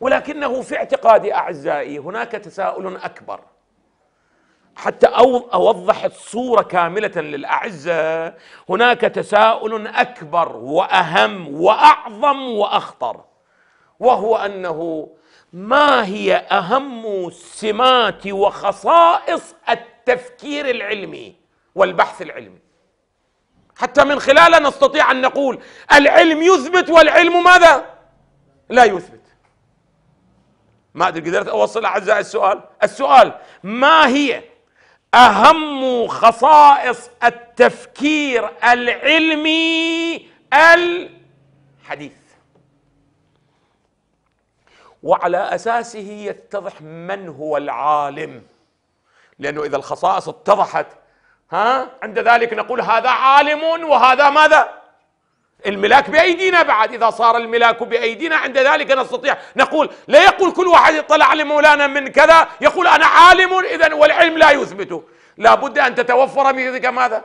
ولكنه في اعتقادي اعزائي هناك تساؤل اكبر حتى اوضح الصوره كامله للاعزاء هناك تساؤل اكبر واهم واعظم واخطر وهو انه ما هي اهم سمات وخصائص التفكير العلمي والبحث العلمي حتى من خلاله نستطيع ان نقول العلم يثبت والعلم ماذا لا يثبت ما ادري قدرت اوصل اعزائي السؤال السؤال ما هي اهم خصائص التفكير العلمي الحديث وعلى اساسه يتضح من هو العالم لانه اذا الخصائص اتضحت ها عند ذلك نقول هذا عالم وهذا ماذا الملاك بأيدينا بعد إذا صار الملاك بأيدينا عند ذلك نستطيع نقول لا يقول كل واحد اطلع على مولانا من كذا يقول أنا عالم إذا والعلم لا يثبته لابد أن تتوفر بيدك ماذا؟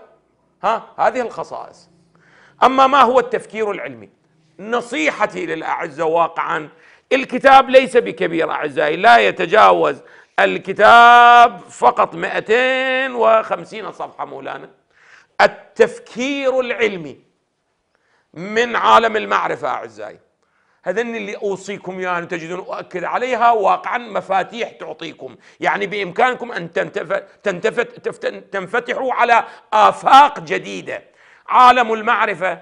ها هذه الخصائص أما ما هو التفكير العلمي نصيحتي للأعزة واقعا الكتاب ليس بكبير أعزائي لا يتجاوز الكتاب فقط 250 صفحة مولانا التفكير العلمي من عالم المعرفة أعزائي هذن اللي أوصيكم ياه يعني تجدون أؤكد عليها واقعا مفاتيح تعطيكم يعني بإمكانكم أن تنتفت تنفتحوا على آفاق جديدة عالم المعرفة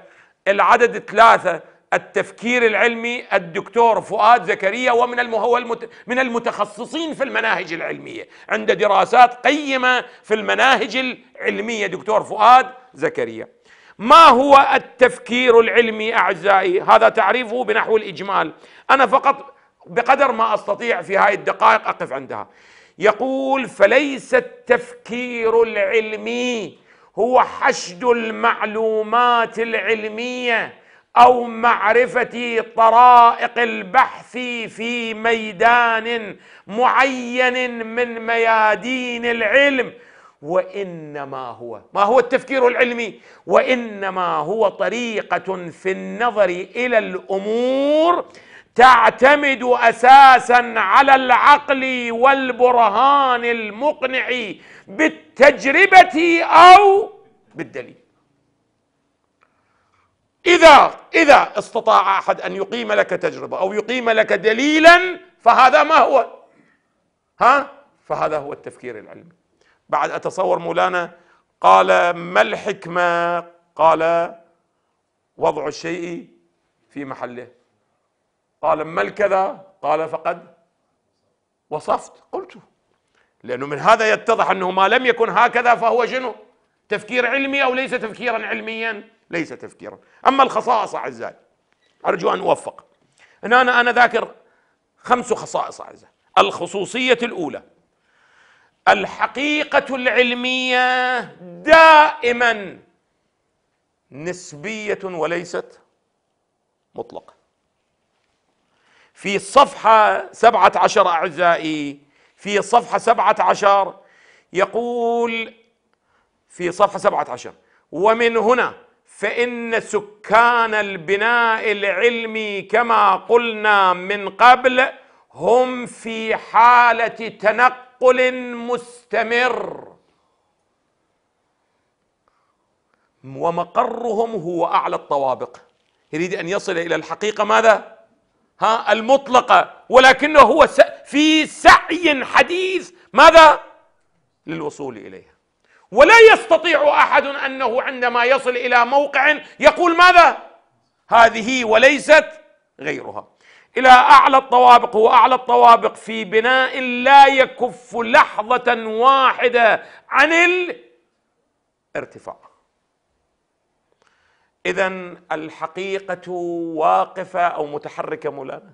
العدد ثلاثة التفكير العلمي الدكتور فؤاد زكريا ومن المت... من المتخصصين في المناهج العلمية عند دراسات قيمة في المناهج العلمية دكتور فؤاد زكريا ما هو التفكير العلمي اعزائي هذا تعريفه بنحو الاجمال انا فقط بقدر ما استطيع في هذه الدقائق اقف عندها يقول فليس التفكير العلمي هو حشد المعلومات العلميه او معرفه طرائق البحث في ميدان معين من ميادين العلم وانما هو ما هو التفكير العلمي وانما هو طريقه في النظر الى الامور تعتمد اساسا على العقل والبرهان المقنع بالتجربه او بالدليل اذا اذا استطاع احد ان يقيم لك تجربه او يقيم لك دليلا فهذا ما هو ها فهذا هو التفكير العلمي بعد أتصور مولانا قال ما الحكمة قال وضع الشيء في محله قال ما الكذا قال فقد وصفت قلت لأنه من هذا يتضح أنه ما لم يكن هكذا فهو شنو تفكير علمي أو ليس تفكيرا علميا ليس تفكيرا أما الخصائص أعزائي أرجو أن أوفق هنا أنا, أنا ذاكر خمس خصائص أعزائي الخصوصية الأولى الحقيقه العلميه دائما نسبيه وليست مطلقه في صفحه سبعه عشر اعزائي في صفحه سبعه عشر يقول في صفحه سبعه عشر ومن هنا فإن سكان البناء العلمي كما قلنا من قبل هم في حالة تنقل تعقل مستمر ومقرهم هو اعلى الطوابق يريد ان يصل الى الحقيقه ماذا ها المطلقه ولكنه هو في سعي حديث ماذا للوصول اليها ولا يستطيع احد انه عندما يصل الى موقع يقول ماذا هذه وليست غيرها إلى أعلى الطوابق هو أعلى الطوابق في بناء لا يكف لحظة واحدة عن الارتفاع إذا الحقيقة واقفة أو متحركة مولانا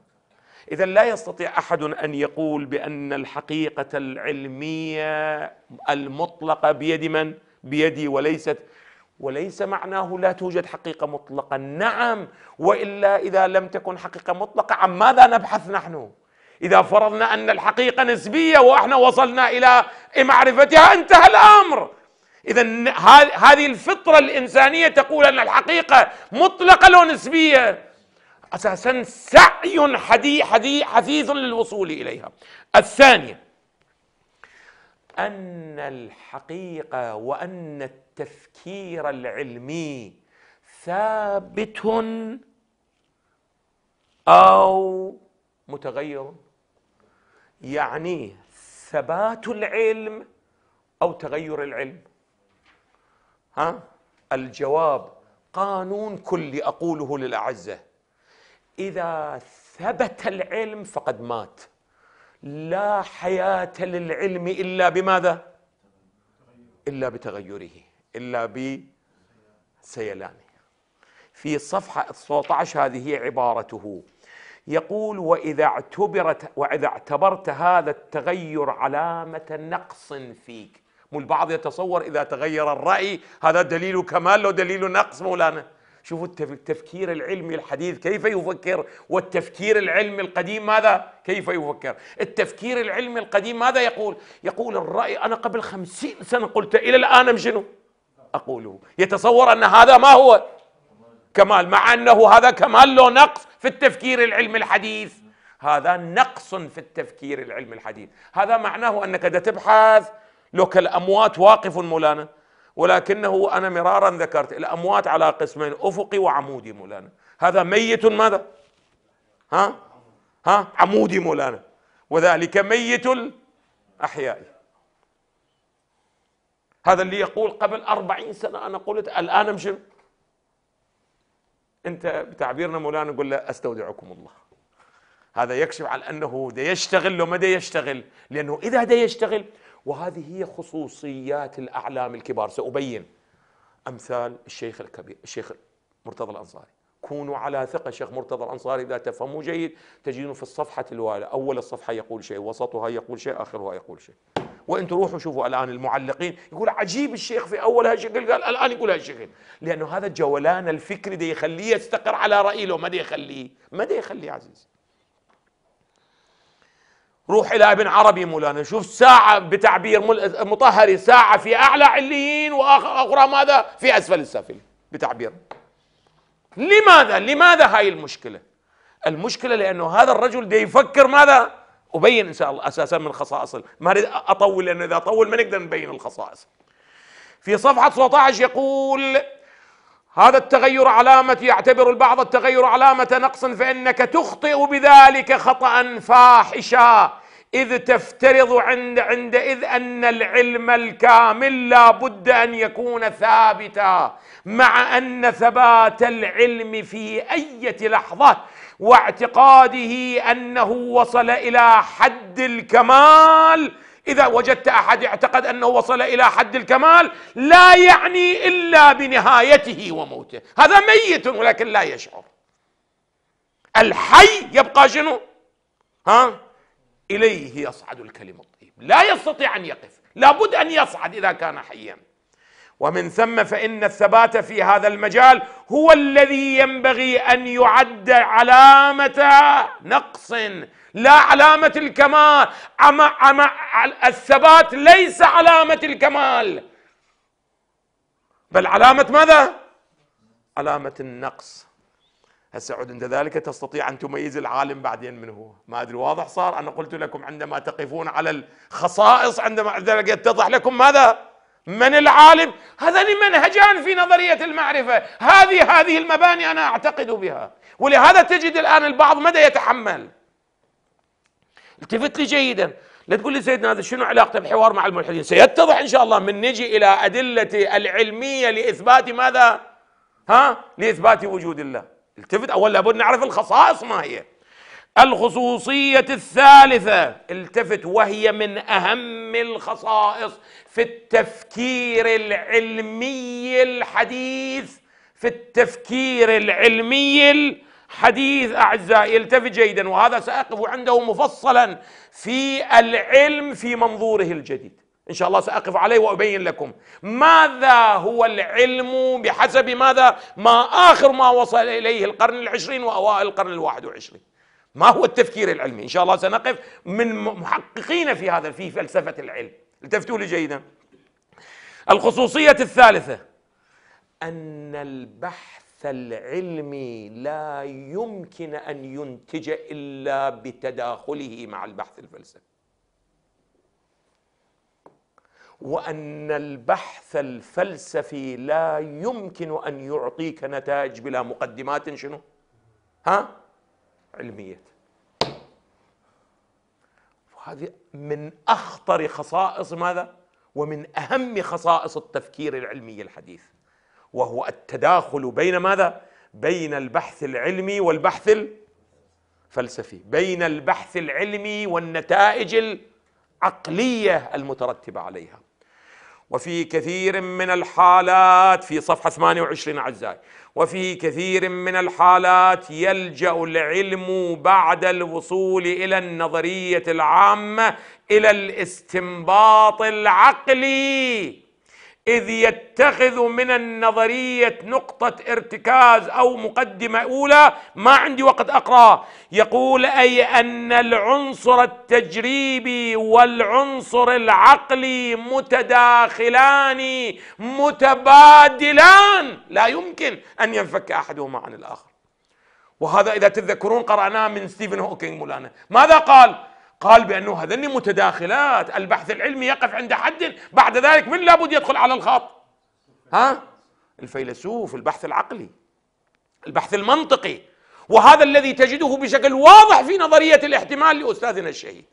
إذا لا يستطيع أحد أن يقول بأن الحقيقة العلمية المطلقة بيد من؟ بيدي وليست وليس معناه لا توجد حقيقة مطلقة نعم وإلا إذا لم تكن حقيقة مطلقة عن ماذا نبحث نحن إذا فرضنا أن الحقيقة نسبية وإحنا وصلنا إلى معرفتها انتهى الأمر إذا هذه الفطرة الإنسانية تقول أن الحقيقة مطلقة لو نسبية أساسا سعي حديث حدي حثيث للوصول إليها الثانية أن الحقيقة وأن التفكير العلمي ثابت او متغير يعني ثبات العلم او تغير العلم ها الجواب قانون كلي اقوله للاعزه اذا ثبت العلم فقد مات لا حياه للعلم الا بماذا الا بتغيره إلا بسيلاني في الصفحة 19 هذه هي عبارته يقول وإذا اعتبرت وإذا اعتبرت هذا التغير علامة نقص فيك مو البعض يتصور إذا تغير الرأي هذا دليل كمال لو دليل نقص مولانا شوفوا التفكير العلمي الحديث كيف يفكر والتفكير العلمي القديم ماذا كيف يفكر التفكير العلمي القديم ماذا يقول يقول الرأي أنا قبل خمسين سنة قلت إلى الآن شنو أقوله يتصور أن هذا ما هو كمال مع أنه هذا كمال له نقص في التفكير العلمي الحديث هذا نقص في التفكير العلمي الحديث هذا معناه أنك تبحث لو كالأموات واقف مولانا ولكنه أنا مرارا ذكرت الأموات على قسمين أفقي وعمودي مولانا هذا ميت ماذا ها ها عمودي مولانا وذلك ميت الأحياء هذا اللي يقول قبل أربعين سنة أنا قلت الآن أمشي أنت بتعبيرنا مولانا نقول له أستودعكم الله هذا يكشف على أنه ده يشتغل لو ما ده يشتغل لأنه إذا ده يشتغل وهذه هي خصوصيات الأعلام الكبار سأبين أمثال الشيخ الكبير الشيخ مرتضى الأنصاري كونوا على ثقة شيخ مرتضى الأنصاري إذا تفهموا جيد تجدون في الصفحة الوالة أول الصفحة يقول شيء وسطها يقول شيء آخرها يقول شيء وانتم روحوا شوفوا الان المعلقين يقول عجيب الشيخ في اول هالشكل قال الان يقول هالشكل لانه هذا جولان الفكري ده يخليه يستقر على رايه لو ما ده يخليه ما ده يخليه عزيز روح الى ابن عربي مولانا شوف ساعه بتعبير مطهري ساعه في اعلى عليين واخرى ماذا في اسفل السافلين بتعبير لماذا لماذا هاي المشكله المشكله لانه هذا الرجل ده يفكر ماذا ابين ان شاء الله اساسا من خصائص ما اريد اطول لانه اذا اطول ما نقدر نبين الخصائص في صفحه 19 يقول هذا التغير علامة يعتبر البعض التغير علامة نقص فإنك تخطئ بذلك خطأ فاحشا إذ تفترض عند عندئذ أن العلم الكامل لا بد أن يكون ثابتا مع أن ثبات العلم في أي لحظة واعتقاده أنه وصل إلى حد الكمال إذا وجدت أحد يعتقد أنه وصل إلى حد الكمال لا يعني إلا بنهايته وموته هذا ميت ولكن لا يشعر الحي يبقى شنو ها إليه يصعد الكلم الطيب لا يستطيع أن يقف لابد أن يصعد إذا كان حيا ومن ثم فإن الثبات في هذا المجال هو الذي ينبغي أن يعد علامة نقص لا علامة الكمال أما أما الثبات ليس علامة الكمال بل علامة ماذا؟ علامة النقص هسه عند ذلك تستطيع أن تميز العالم بعدين من هو ما أدري واضح صار أنا قلت لكم عندما تقفون على الخصائص عندما ذلك يتضح لكم ماذا من العالم هذان منهجان في نظرية المعرفة هذه هذه المباني أنا أعتقد بها ولهذا تجد الآن البعض مدى يتحمل التفت لي جيدا لا تقول لي سيدنا هذا شنو علاقته بحوار مع الملحدين سيتضح إن شاء الله من نجي إلى أدلة العلمية لإثبات ماذا ها لإثبات وجود الله التفت اول لابد نعرف الخصائص ما هي الخصوصيه الثالثه التفت وهي من اهم الخصائص في التفكير العلمي الحديث في التفكير العلمي الحديث اعزائي التفت جيدا وهذا ساقف عنده مفصلا في العلم في منظوره الجديد إن شاء الله سأقف عليه وأبين لكم ماذا هو العلم بحسب ماذا ما آخر ما وصل إليه القرن العشرين وأوائل القرن الواحد وعشرين ما هو التفكير العلمي إن شاء الله سنقف من محققين في هذا في فلسفة العلم التفتوا لي جيدا الخصوصية الثالثة أن البحث العلمي لا يمكن أن ينتج إلا بتداخله مع البحث الفلسفي وان البحث الفلسفي لا يمكن ان يعطيك نتائج بلا مقدمات شنو؟ ها؟ علميه. وهذه من اخطر خصائص ماذا؟ ومن اهم خصائص التفكير العلمي الحديث وهو التداخل بين ماذا؟ بين البحث العلمي والبحث الفلسفي، بين البحث العلمي والنتائج العقليه المترتبه عليها. وفي كثير من الحالات في صفحة 28 أعزائي وفي كثير من الحالات يلجأ العلم بعد الوصول إلى النظرية العامة إلى الاستنباط العقلي إذ يتخذ من النظرية نقطة ارتكاز أو مقدمة أولى ما عندي وقت أقرأ يقول أي أن العنصر التجريبي والعنصر العقلي متداخلان متبادلان لا يمكن أن ينفك أحدهما عن الآخر وهذا إذا تتذكرون قرأناه من ستيفن هوكينج مولانا ماذا قال؟ قال بأنه هذني متداخلات البحث العلمي يقف عند حد بعد ذلك من لابد يدخل على الخط ها الفيلسوف البحث العقلي البحث المنطقي وهذا الذي تجده بشكل واضح في نظرية الاحتمال لأستاذنا الشهيد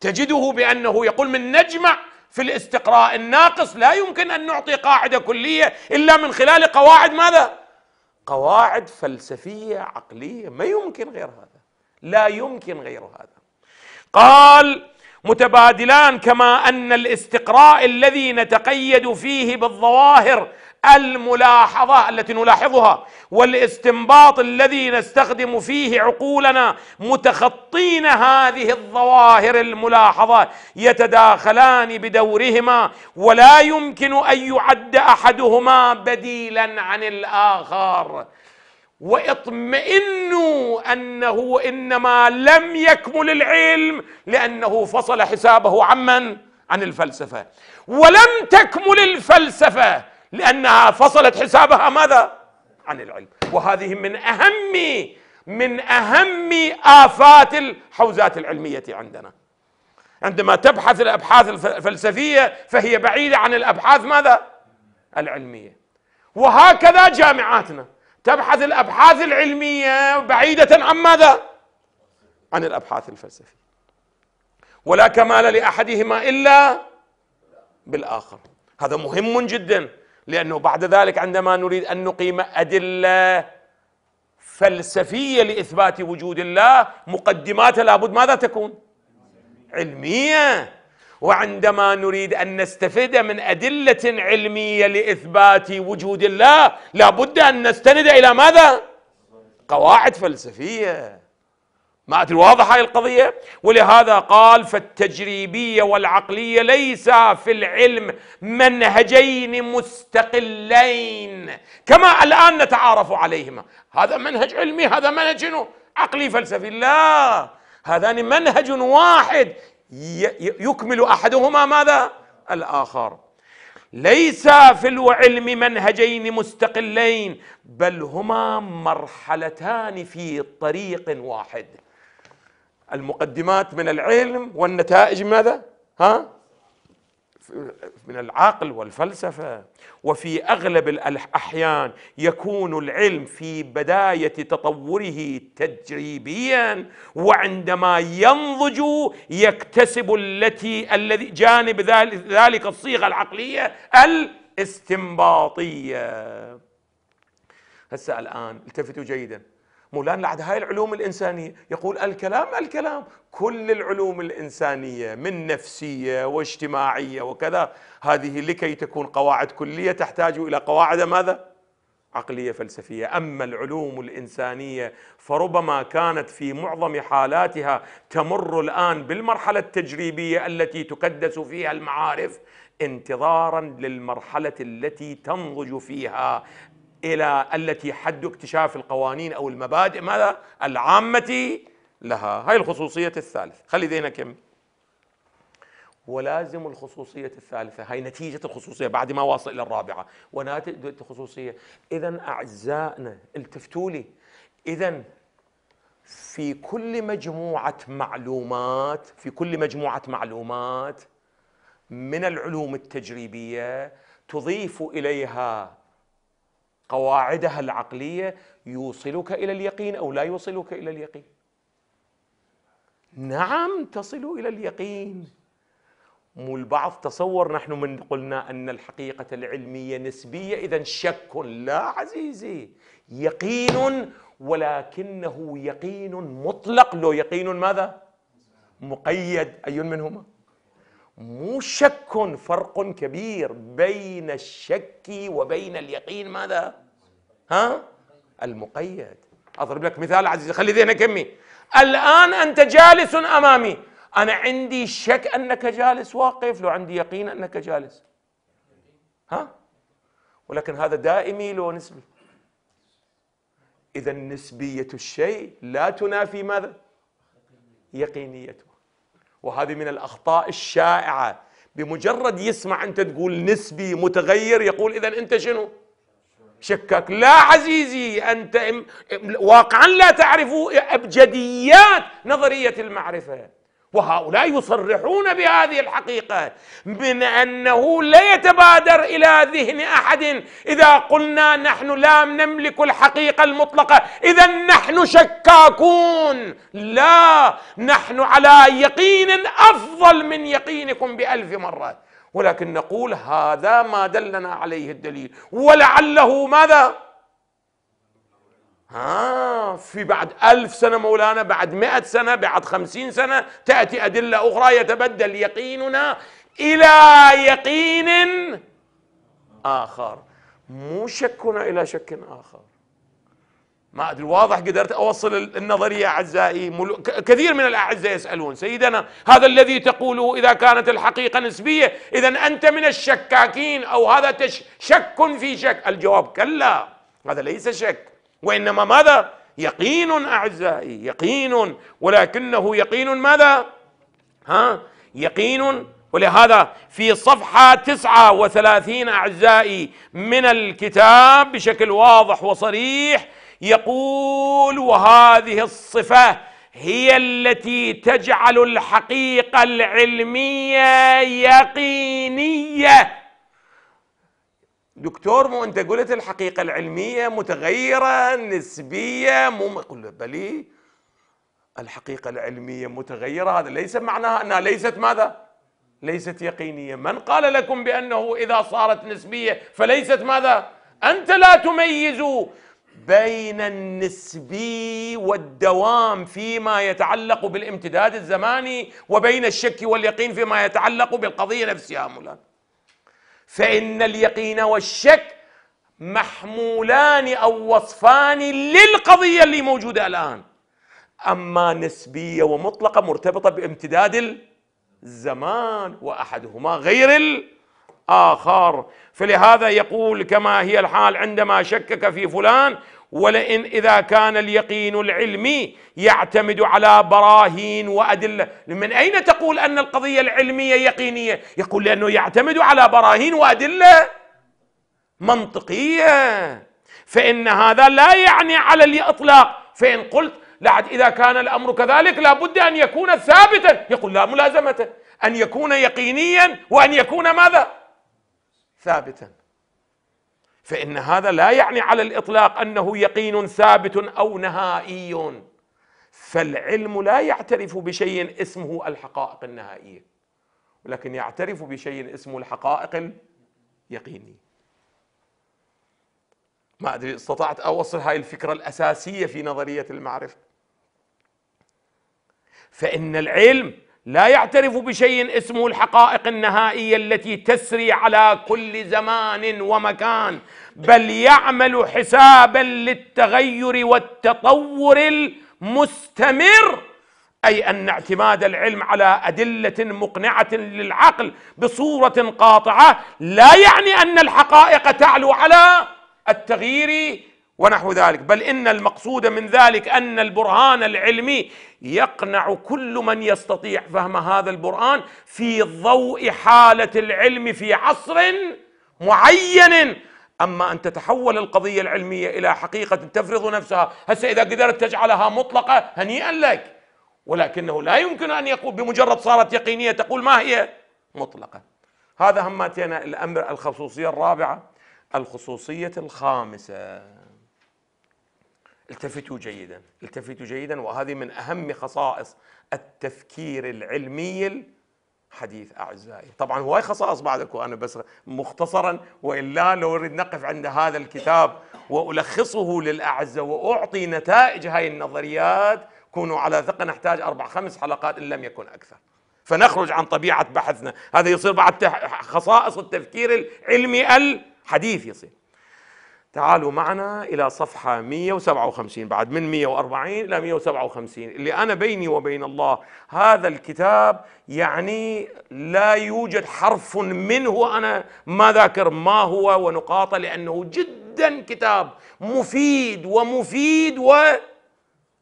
تجده بأنه يقول من نجمع في الاستقراء الناقص لا يمكن أن نعطي قاعدة كلية إلا من خلال قواعد ماذا؟ قواعد فلسفية عقلية ما يمكن غير هذا لا يمكن غير هذا قال متبادلان كما ان الاستقراء الذي نتقيد فيه بالظواهر الملاحظه التي نلاحظها والاستنباط الذي نستخدم فيه عقولنا متخطين هذه الظواهر الملاحظه يتداخلان بدورهما ولا يمكن ان يعد احدهما بديلا عن الاخر واطمئنوا انه انما لم يكمل العلم لانه فصل حسابه عمن عن الفلسفه ولم تكمل الفلسفه لانها فصلت حسابها ماذا عن العلم وهذه من اهم من اهم افات الحوزات العلميه عندنا عندما تبحث الابحاث الفلسفيه فهي بعيده عن الابحاث ماذا العلميه وهكذا جامعاتنا تبحث الابحاث العلميه بعيده عن ماذا؟ عن الابحاث الفلسفيه ولا كمال لاحدهما الا بالاخر هذا مهم جدا لانه بعد ذلك عندما نريد ان نقيم ادله فلسفيه لاثبات وجود الله مقدماتها لابد ماذا تكون؟ علميه وعندما نريد ان نستفيد من ادله علميه لاثبات وجود الله لابد ان نستند الى ماذا قواعد فلسفيه ما ادري واضح هاي القضيه ولهذا قال فالتجريبيه والعقليه ليس في العلم منهجين مستقلين كما الان نتعارف عليهما هذا منهج علمي هذا منهج عقلي فلسفي لا هذان منهج واحد يكمل احدهما ماذا الاخر ليس في العلم منهجين مستقلين بل هما مرحلتان في طريق واحد المقدمات من العلم والنتائج ماذا ها من العقل والفلسفه وفي اغلب الاحيان يكون العلم في بدايه تطوره تجريبيا وعندما ينضج يكتسب التي الذي جانب ذلك الصيغه العقليه الاستنباطيه هسه الان التفتوا جيدا مولانا لعد هاي العلوم الإنسانية يقول الكلام الكلام كل العلوم الإنسانية من نفسية واجتماعية وكذا هذه لكي تكون قواعد كلية تحتاج إلى قواعد ماذا؟ عقلية فلسفية أما العلوم الإنسانية فربما كانت في معظم حالاتها تمر الآن بالمرحلة التجريبية التي تكدس فيها المعارف انتظارا للمرحله التي تنضج فيها الى التي حد اكتشاف القوانين او المبادئ ماذا؟ العامة لها، هاي الخصوصية الثالثة، خلي ذينا كم ولازم الخصوصية الثالثة هاي نتيجة الخصوصية بعد ما واصل إلى الرابعة وناتج الخصوصية إذا أعزائنا التفتوا لي إذا في كل مجموعة معلومات في كل مجموعة معلومات من العلوم التجريبية تضيف إليها قواعدها العقليه يوصلك الى اليقين او لا يوصلك الى اليقين نعم تصل الى اليقين مو البعض تصور نحن من قلنا ان الحقيقه العلميه نسبيه اذا شك لا عزيزي يقين ولكنه يقين مطلق لو يقين ماذا مقيد اي منهما مو شك فرق كبير بين الشك وبين اليقين ماذا ها المقيد اضرب لك مثال عزيزي خلي ذهنك كمي الان انت جالس امامي انا عندي شك انك جالس واقف لو عندي يقين انك جالس ها ولكن هذا دائمي لو نسبي اذا نسبيه الشيء لا تنافي ماذا يقينيته وهذه من الاخطاء الشائعه بمجرد يسمع انت تقول نسبي متغير يقول اذا انت شنو؟ شكاك لا عزيزي انت واقعا لا تعرف ابجديات نظريه المعرفه وهؤلاء يصرحون بهذه الحقيقة من أنه لا يتبادر إلى ذهن أحد إذا قلنا نحن لا نملك الحقيقة المطلقة إذا نحن شكاكون لا نحن على يقين أفضل من يقينكم بألف مرة ولكن نقول هذا ما دلنا عليه الدليل ولعله ماذا ها في بعد ألف سنة مولانا بعد مئة سنة بعد خمسين سنة تأتي أدلة أخرى يتبدل يقيننا إلى يقين آخر مو شكنا إلى شك آخر ما ادري واضح قدرت اوصل النظريه اعزائي كثير من الاعزاء يسالون سيدنا هذا الذي تقوله اذا كانت الحقيقه نسبيه اذا انت من الشكاكين او هذا شك في شك الجواب كلا هذا ليس شك وإنما ماذا؟ يقين أعزائي يقين ولكنه يقين ماذا؟ ها؟ يقين ولهذا في صفحة 39 أعزائي من الكتاب بشكل واضح وصريح يقول وهذه الصفة هي التي تجعل الحقيقة العلمية يقينية دكتور مو انت قلت الحقيقه العلميه متغيره نسبيه مو اقول له بلي الحقيقه العلميه متغيره هذا ليس معناها انها ليست ماذا؟ ليست يقينيه، من قال لكم بانه اذا صارت نسبيه فليست ماذا؟ انت لا تميز بين النسبي والدوام فيما يتعلق بالامتداد الزماني وبين الشك واليقين فيما يتعلق بالقضيه نفسها مولانا فإن اليقين والشك محمولان أو وصفان للقضية اللي موجودة الآن أما نسبية ومطلقة مرتبطة بامتداد الزمان وأحدهما غير الآخر فلهذا يقول كما هي الحال عندما شكك في فلان ولئن إذا كان اليقين العلمي يعتمد على براهين وأدلة من أين تقول أن القضية العلمية يقينية يقول لأنه يعتمد على براهين وأدلة منطقية فإن هذا لا يعني على الإطلاق فإن قلت لعد إذا كان الأمر كذلك لابد أن يكون ثابتا يقول لا ملازمة أن يكون يقينيا وأن يكون ماذا ثابتا فإن هذا لا يعني على الإطلاق أنه يقين ثابت أو نهائي فالعلم لا يعترف بشيء اسمه الحقائق النهائية ولكن يعترف بشيء اسمه الحقائق اليقينية ما أدري استطعت أوصل هاي الفكرة الأساسية في نظرية المعرفة فإن العلم لا يعترف بشيء اسمه الحقائق النهائيه التي تسري على كل زمان ومكان بل يعمل حسابا للتغير والتطور المستمر اي ان اعتماد العلم على ادله مقنعه للعقل بصوره قاطعه لا يعني ان الحقائق تعلو على التغيير ونحو ذلك بل ان المقصود من ذلك ان البرهان العلمي يقنع كل من يستطيع فهم هذا البرهان في ضوء حاله العلم في عصر معين اما ان تتحول القضيه العلميه الى حقيقه تفرض نفسها هسه اذا قدرت تجعلها مطلقه هنيئا لك ولكنه لا يمكن ان يقول بمجرد صارت يقينيه تقول ما هي مطلقه هذا همتنا الامر الخصوصيه الرابعه الخصوصيه الخامسه التفتوا جيدا التفتوا جيدا وهذه من أهم خصائص التفكير العلمي الحديث أعزائي طبعا أي خصائص بعد وأنا أنا بس مختصرا وإلا لو أريد نقف عند هذا الكتاب وألخصه للأعزة وأعطي نتائج هاي النظريات كونوا على ثقة نحتاج أربع خمس حلقات إن لم يكن أكثر فنخرج عن طبيعة بحثنا هذا يصير بعد خصائص التفكير العلمي الحديث يصير تعالوا معنا إلى صفحة 157 بعد من 140 إلى 157 اللي أنا بيني وبين الله هذا الكتاب يعني لا يوجد حرف منه أنا ما ذاكر ما هو ونقاطه لأنه جدا كتاب مفيد ومفيد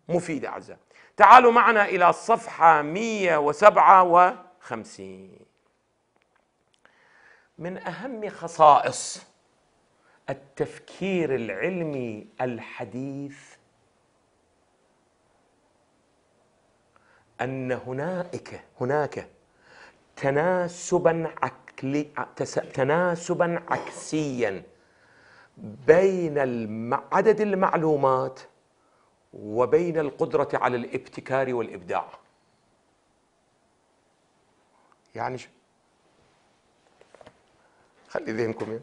ومفيد أعزائي تعالوا معنا إلى صفحة 157 من أهم خصائص التفكير العلمي الحديث ان هنالك هناك تناسبا عقلي تناسبا عكسيا بين عدد المعلومات وبين القدرة على الابتكار والإبداع يعني شو خلي ذهنكم يعني.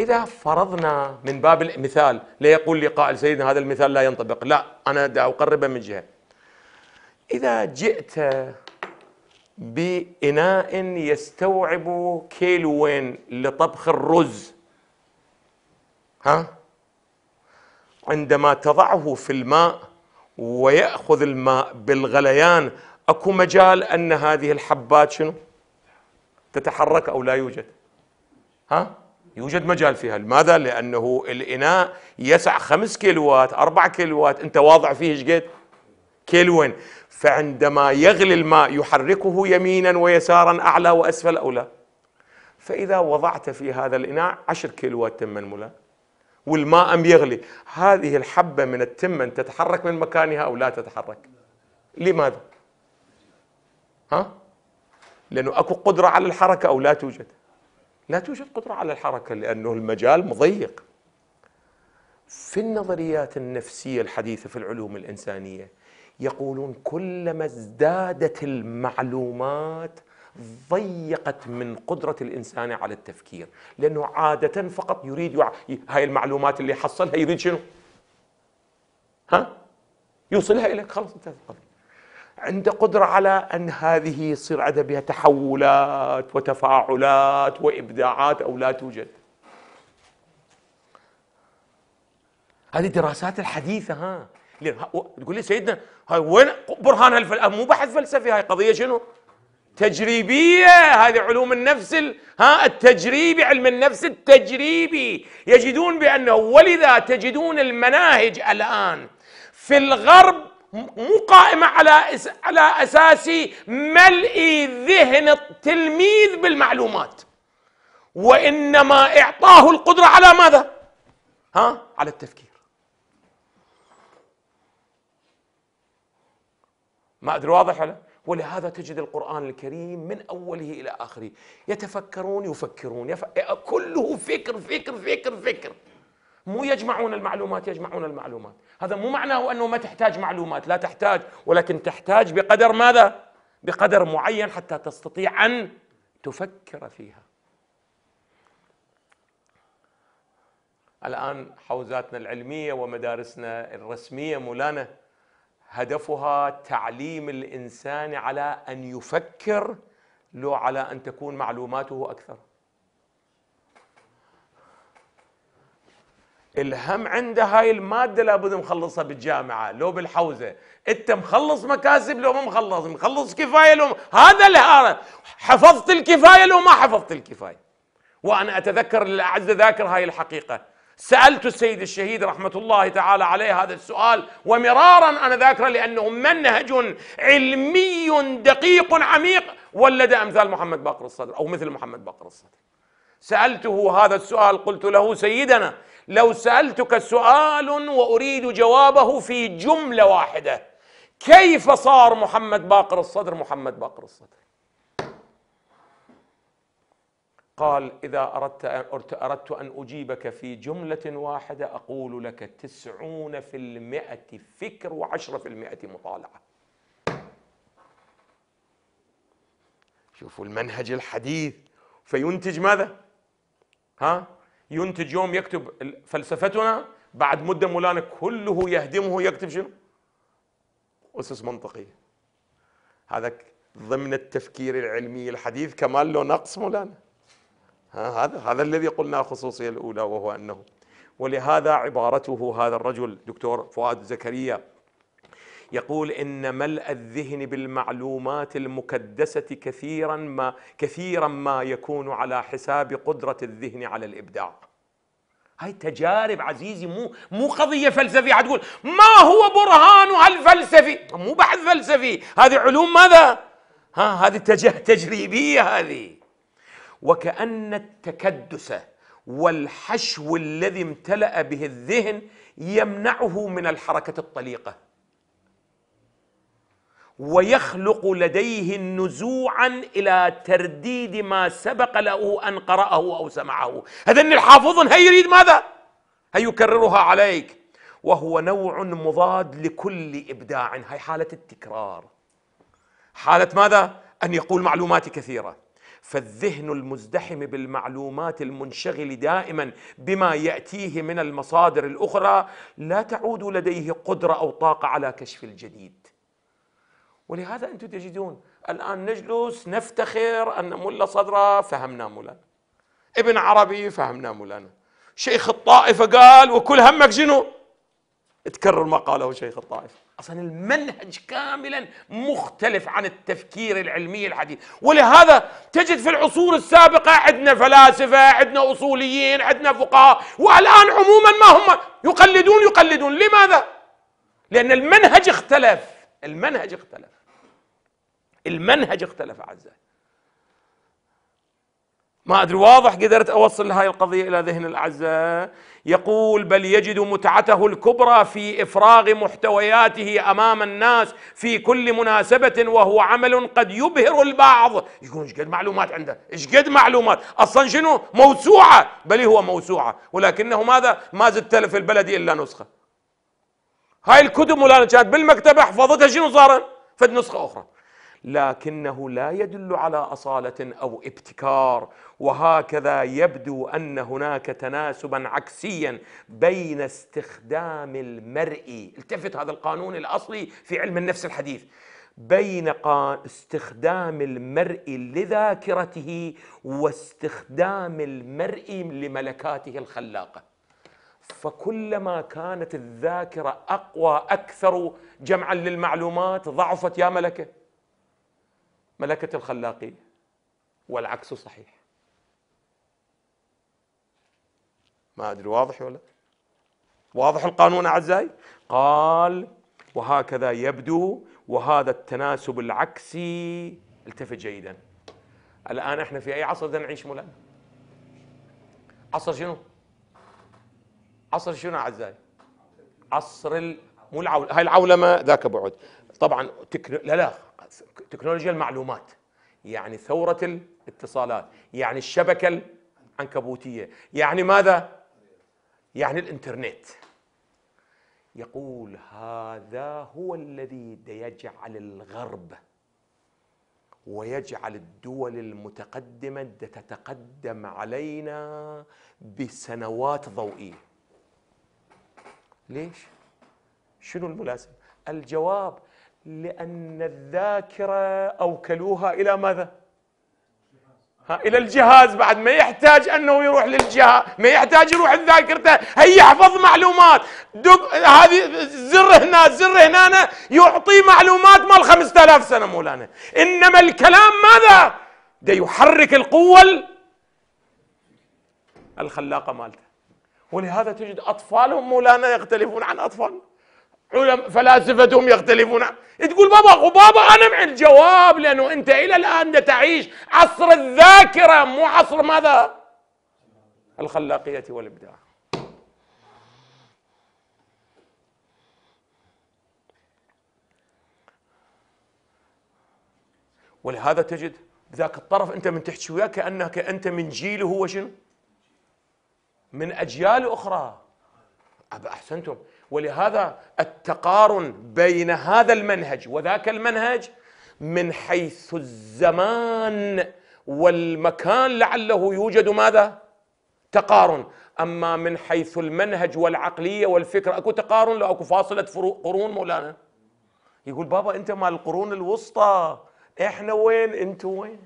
إذا فرضنا من باب المثال لا يقول لي قائل سيدنا هذا المثال لا ينطبق لا أنا دا أقربه من جهة إذا جئت بإناء يستوعب كيلوين لطبخ الرز ها عندما تضعه في الماء ويأخذ الماء بالغليان أكو مجال أن هذه الحبات شنو تتحرك أو لا يوجد ها يوجد مجال فيها لماذا؟ لأنه الإناء يسع خمس كيلوات أربع كيلوات أنت واضع فيه شقد كيلوين فعندما يغلي الماء يحركه يمينا ويسارا أعلى وأسفل أولى فإذا وضعت في هذا الإناء عشر كيلوات تم منمولة والماء أم يغلي هذه الحبة من التمن تتحرك من مكانها أو لا تتحرك لماذا؟ ها؟ لأنه أكو قدرة على الحركة أو لا توجد لا توجد قدرة على الحركة لأنه المجال مضيق في النظريات النفسية الحديثة في العلوم الإنسانية يقولون كلما ازدادت المعلومات ضيقت من قدرة الإنسان على التفكير لأنه عادة فقط يريد هاي المعلومات اللي حصلها يريد شنو ها يوصلها إليك خلاص انتهت القضية عنده قدرة على أن هذه يصير عندها بها تحولات وتفاعلات وإبداعات أو لا توجد هذه الدراسات الحديثة ها تقول لي سيدنا هاي وين برهان هالفلسفة آه، مو بحث فلسفي هاي قضية شنو تجريبية هذه علوم النفس ال... ها التجريبي علم النفس التجريبي يجدون بأنه ولذا تجدون المناهج الآن في الغرب مو قائمه على على اساس ملء ذهن التلميذ بالمعلومات وانما اعطاه القدره على ماذا؟ ها؟ على التفكير ما ادري واضح ولا؟ ولهذا تجد القرآن الكريم من أوله إلى آخره يتفكرون يفكرون يف... كله فكر فكر فكر فكر مو يجمعون المعلومات يجمعون المعلومات هذا مو معناه أنه ما تحتاج معلومات لا تحتاج ولكن تحتاج بقدر ماذا؟ بقدر معين حتى تستطيع أن تفكر فيها الآن حوزاتنا العلمية ومدارسنا الرسمية مولانا هدفها تعليم الإنسان على أن يفكر لو على أن تكون معلوماته أكثر الهم عنده هاي المادة لابد مخلصها بالجامعة لو بالحوزة انت مخلص مكاسب لو ما مخلص مخلص كفاية لو هذا الهارة حفظت الكفاية لو ما حفظت الكفاية وأنا أتذكر للأعز ذاكر هاي الحقيقة سألت السيد الشهيد رحمة الله تعالى عليه هذا السؤال ومرارا أنا ذاكره لأنه منهج علمي دقيق عميق ولد أمثال محمد باقر الصدر أو مثل محمد باقر الصدر سالته هذا السؤال قلت له سيدنا لو سالتك سؤال واريد جوابه في جمله واحده كيف صار محمد باقر الصدر محمد باقر الصدر قال إذا أردت أردت أن أجيبك في جملة واحدة أقول لك تسعون في المئة فكر وعشرة في المئة مطالعة شوفوا المنهج الحديث فينتج ماذا؟ ها ينتج يوم يكتب فلسفتنا بعد مده مولانا كله يهدمه يكتب شنو؟ اسس منطقيه هذا ضمن التفكير العلمي الحديث كمان له نقص مولانا ها هذا هذا الذي قلنا خصوصية الأولى وهو أنه ولهذا عبارته هذا الرجل دكتور فؤاد زكريا يقول إن ملأ الذهن بالمعلومات المكدسة كثيرا ما كثيرا ما يكون على حساب قدرة الذهن على الإبداع هاي تجارب عزيزي مو مو قضية فلسفية حتقول ما هو برهانها الفلسفي مو بحث فلسفي هذه علوم ماذا ها هذه تجريبية هذه وكأن التكدس والحشو الذي امتلأ به الذهن يمنعه من الحركة الطليقة ويخلق لديه النزوعا الى ترديد ما سبق له ان قراه او سمعه هذا الحافظ يريد ماذا يكررها عليك وهو نوع مضاد لكل ابداع هي حاله التكرار حاله ماذا ان يقول معلومات كثيره فالذهن المزدحم بالمعلومات المنشغل دائما بما ياتيه من المصادر الاخرى لا تعود لديه قدره او طاقه على كشف الجديد ولهذا أنتم تجدون الآن نجلس نفتخر أن ملا صدره فهمنا مولانا ابن عربي فهمنا مولانا شيخ الطائفة قال وكل همك شنو تكرر ما قاله شيخ الطائفة أصلا المنهج كاملا مختلف عن التفكير العلمي الحديث ولهذا تجد في العصور السابقة عندنا فلاسفة عندنا أصوليين عندنا فقهاء والآن عموما ما هم يقلدون يقلدون لماذا؟ لأن المنهج اختلف المنهج اختلف المنهج اختلف اعزائي ما ادري واضح قدرت اوصل هاي القضيه الى ذهن الاعزاء يقول بل يجد متعته الكبرى في افراغ محتوياته امام الناس في كل مناسبه وهو عمل قد يبهر البعض يقول ايش قد معلومات عنده ايش قد معلومات اصلا شنو موسوعه بل هو موسوعه ولكنه ماذا ما زدت في البلد الا نسخه هاي الكتب ولا كانت بالمكتبه حفظتها شنو صار فد نسخه اخرى لكنه لا يدل على اصاله او ابتكار وهكذا يبدو ان هناك تناسبا عكسيا بين استخدام المرئي التفت هذا القانون الاصلي في علم النفس الحديث بين استخدام المرء لذاكرته واستخدام المرء لملكاته الخلاقه فكلما كانت الذاكره اقوى اكثر جمعا للمعلومات ضعفت يا ملكه ملكة الخلاقية والعكس صحيح ما أدري واضح ولا واضح القانون أعزائي قال وهكذا يبدو وهذا التناسب العكسي التفت جيدا الآن احنا في أي عصر بدنا نعيش مولانا عصر شنو عصر شنو أعزائي عصر مو العولمه هاي العولمه ذاك بعد طبعا تكن... لا لا تكنولوجيا المعلومات يعني ثورة الاتصالات يعني الشبكة العنكبوتية يعني ماذا؟ يعني الانترنت يقول هذا هو الذي يجعل الغرب ويجعل الدول المتقدمة تتقدم علينا بسنوات ضوئية ليش؟ شنو الملازم؟ الجواب لأن الذاكرة أوكلوها إلى ماذا؟ ها إلى الجهاز بعد ما يحتاج أنه يروح للجهاز ما يحتاج يروح لذاكرته هي يحفظ معلومات دق هذه زر هنا زر هنا يعطي معلومات مال 5000 سنة مولانا إنما الكلام ماذا؟ ده يحرك القوة الخلاقة مالته ولهذا تجد أطفالهم مولانا يختلفون عن أطفالنا علم فلاسفتهم يختلفون تقول بابا بابا انا مع الجواب لانه انت الى الان تعيش عصر الذاكره مو عصر ماذا؟ الخلاقيه والابداع ولهذا تجد ذاك الطرف انت من تحكي وياه كانك انت من جيله هو شنو؟ من اجيال اخرى احسنتم ولهذا التقارن بين هذا المنهج وذاك المنهج من حيث الزمان والمكان لعله يوجد ماذا تقارن اما من حيث المنهج والعقليه والفكره اكو تقارن لو اكو فاصله قرون مولانا يقول بابا انت مال القرون الوسطى احنا وين انتم وين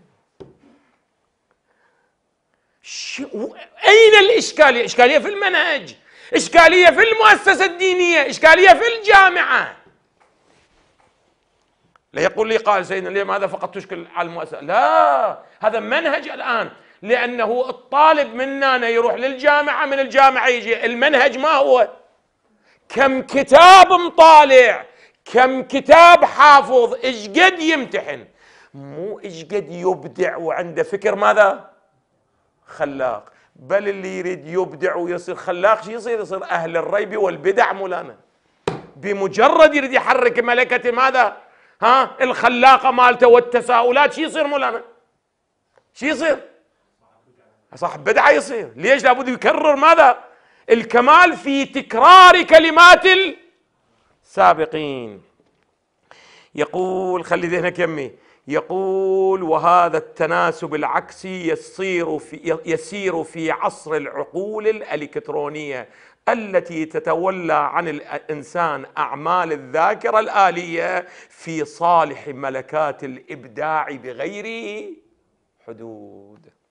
اين الاشكاليه اشكاليه في المنهج إشكالية في المؤسسة الدينية إشكالية في الجامعة لا يقول لي قال سيدنا ليه ماذا فقط تشكل على المؤسسة لا هذا منهج الآن لأنه الطالب منا يروح للجامعة من الجامعة يجي المنهج ما هو كم كتاب مطالع كم كتاب حافظ ايش قد يمتحن مو ايش قد يبدع وعنده فكر ماذا خلاق بل اللي يريد يبدع ويصير خلاق شو يصير يصير أهل الريب والبدع مولانا بمجرد يريد يحرك ملكة ماذا ها الخلاقة مالته والتساؤلات شو يصير مولانا شو يصير صاحب بدعة يصير ليش لابد يكرر ماذا الكمال في تكرار كلمات السابقين يقول خلي ذهنك يمي يقول وهذا التناسب العكسي يسير في, يسير في عصر العقول الالكترونيه التي تتولى عن الانسان اعمال الذاكره الاليه في صالح ملكات الابداع بغير حدود